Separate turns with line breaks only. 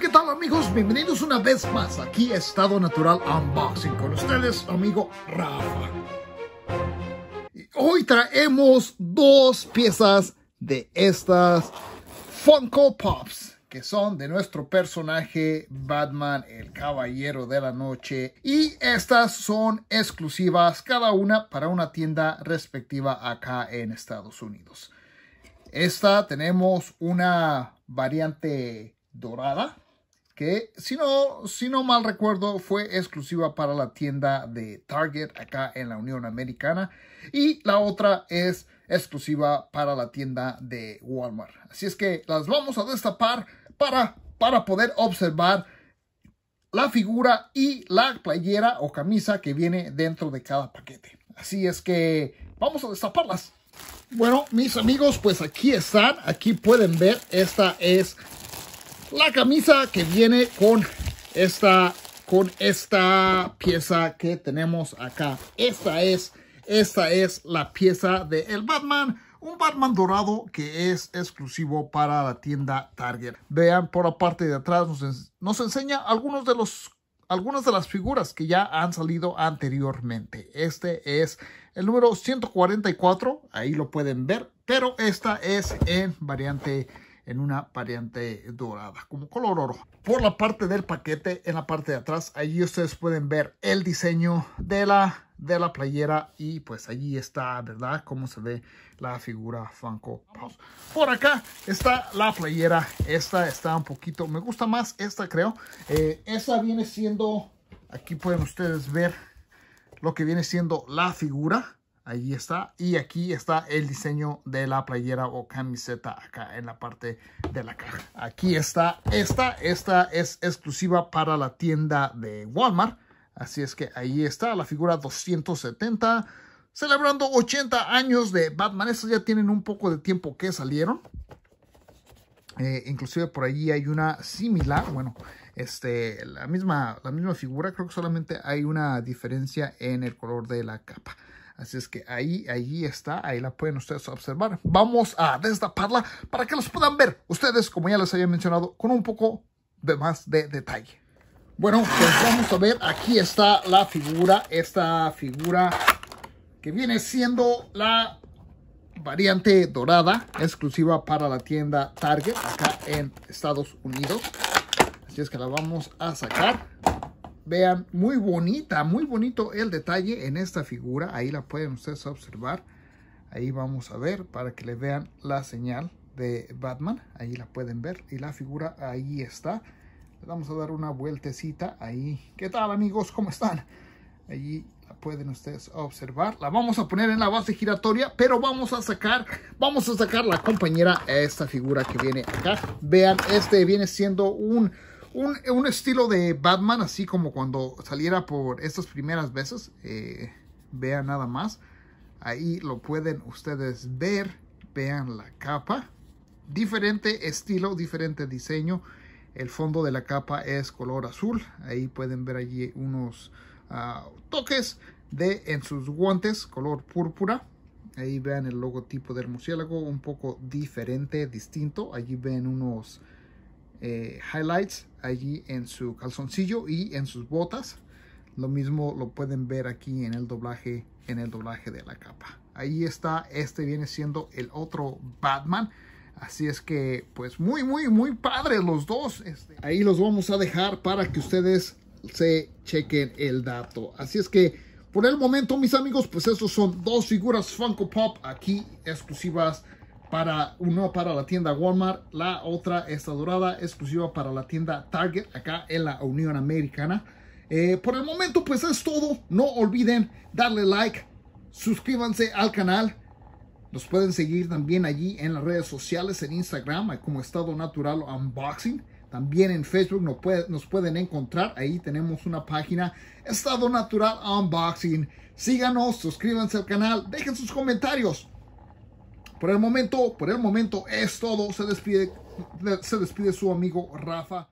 ¿qué tal amigos? Bienvenidos una vez más aquí a Estado Natural Unboxing con ustedes, amigo Rafa. Hoy traemos dos piezas de estas Funko Pops que son de nuestro personaje Batman, el Caballero de la Noche. Y estas son exclusivas, cada una para una tienda respectiva acá en Estados Unidos. Esta tenemos una variante dorada que si no, si no mal recuerdo fue exclusiva para la tienda de Target acá en la Unión Americana y la otra es exclusiva para la tienda de Walmart. Así es que las vamos a destapar para, para poder observar la figura y la playera o camisa que viene dentro de cada paquete. Así es que vamos a destaparlas. Bueno, mis amigos, pues aquí están. Aquí pueden ver, esta es la camisa que viene con esta, con esta pieza que tenemos acá. Esta es, esta es la pieza del el Batman. Un Batman dorado que es exclusivo para la tienda Target. Vean por la parte de atrás nos, enseña algunos de los algunas de las figuras que ya han salido anteriormente. Este es el número 144, ahí lo pueden ver, pero esta es en variante en una variante dorada, como color oro. Por la parte del paquete, en la parte de atrás, allí ustedes pueden ver el diseño de la de la playera y pues allí está, ¿verdad? Cómo se ve la figura franco Por acá está la playera. Esta está un poquito, me gusta más esta creo. Eh, esa viene siendo, aquí pueden ustedes ver lo que viene siendo la figura. Ahí está. Y aquí está el diseño de la playera o camiseta acá en la parte de la caja. Aquí está esta. Esta es exclusiva para la tienda de Walmart. Así es que ahí está la figura 270. Celebrando 80 años de Batman. Estos ya tienen un poco de tiempo que salieron. Eh, inclusive por allí hay una similar, bueno, este, la misma, la misma figura, creo que solamente hay una diferencia en el color de la capa. Así es que ahí, ahí está, ahí la pueden ustedes observar. Vamos a destaparla para que los puedan ver ustedes, como ya les había mencionado, con un poco de más de detalle. Bueno, pues vamos a ver, aquí está la figura, esta figura que viene siendo la variante dorada exclusiva para la tienda Target acá en Estados Unidos. Así es que la vamos a sacar. Vean, muy bonita, muy bonito el detalle en esta figura. Ahí la pueden ustedes observar. Ahí vamos a ver para que le vean la señal de Batman. Ahí la pueden ver y la figura ahí está. Le vamos a dar una vueltecita ahí. ¿Qué tal amigos? ¿Cómo están? Ahí la pueden ustedes observar. La vamos a poner en la base giratoria, pero vamos a sacar, vamos a sacar la compañera, esta figura que viene acá. Vean, este viene siendo un un, estilo de Batman, así como cuando saliera por estas primeras veces. Eh, vean nada más. Ahí lo pueden ustedes ver. Vean la capa. Diferente estilo, diferente diseño. El fondo de la capa es color azul. Ahí pueden ver allí unos ah, toques de en sus guantes color púrpura. Ahí vean el logotipo del murciélago un poco diferente, distinto. Allí ven unos eh, highlights allí en su calzoncillo y en sus botas. Lo mismo lo pueden ver aquí en el doblaje, en el doblaje de la capa. Ahí está, este viene siendo el otro Batman. Así es que, pues muy, muy, muy padre los dos. Este, ahí los vamos a dejar para que ustedes se chequen el dato. Así es que, por el momento, mis amigos, pues estos son dos figuras Funko Pop aquí exclusivas para uno para la tienda Walmart, la otra está dorada exclusiva para la tienda Target acá en la Unión Americana. Eh, por el momento pues es todo, no olviden darle like, suscríbanse al canal. Nos pueden seguir también allí en las redes sociales, en Instagram como Estado Natural Unboxing. También en Facebook nos, nos pueden encontrar. Ahí tenemos una página, Estado Natural Unboxing. Síganos, suscríbanse al canal, dejen sus comentarios. Por el momento, por el momento es todo. Se despide, se despide su amigo Rafa.